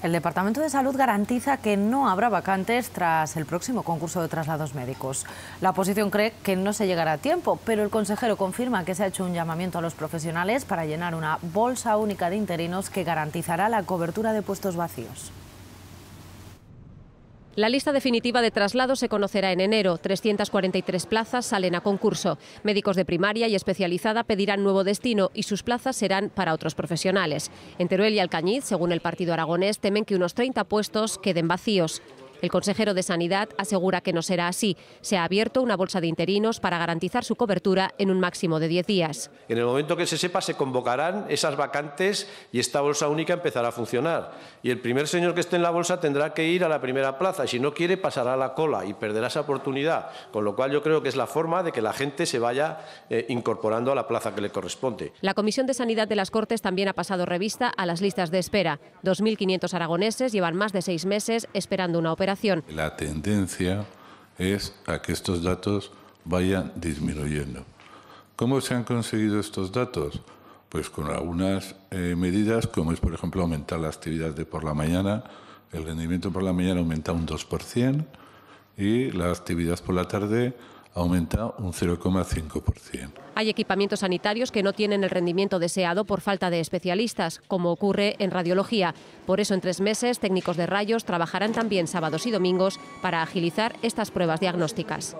El Departamento de Salud garantiza que no habrá vacantes tras el próximo concurso de traslados médicos. La oposición cree que no se llegará a tiempo, pero el consejero confirma que se ha hecho un llamamiento a los profesionales para llenar una bolsa única de interinos que garantizará la cobertura de puestos vacíos. La lista definitiva de traslados se conocerá en enero. 343 plazas salen a concurso. Médicos de primaria y especializada pedirán nuevo destino y sus plazas serán para otros profesionales. En Teruel y Alcañiz, según el partido aragonés, temen que unos 30 puestos queden vacíos. El consejero de Sanidad asegura que no será así. Se ha abierto una bolsa de interinos para garantizar su cobertura en un máximo de 10 días. En el momento que se sepa, se convocarán esas vacantes y esta bolsa única empezará a funcionar. Y el primer señor que esté en la bolsa tendrá que ir a la primera plaza. Si no quiere, pasará a la cola y perderá esa oportunidad. Con lo cual, yo creo que es la forma de que la gente se vaya eh, incorporando a la plaza que le corresponde. La Comisión de Sanidad de las Cortes también ha pasado revista a las listas de espera. 2.500 aragoneses llevan más de seis meses esperando una operación la tendencia es a que estos datos vayan disminuyendo. ¿Cómo se han conseguido estos datos? Pues con algunas eh, medidas, como es, por ejemplo, aumentar la actividad de por la mañana. El rendimiento por la mañana aumenta un 2% y la actividad por la tarde aumenta un 0,5%. Hay equipamientos sanitarios que no tienen el rendimiento deseado por falta de especialistas, como ocurre en radiología. Por eso, en tres meses, técnicos de rayos trabajarán también sábados y domingos para agilizar estas pruebas diagnósticas.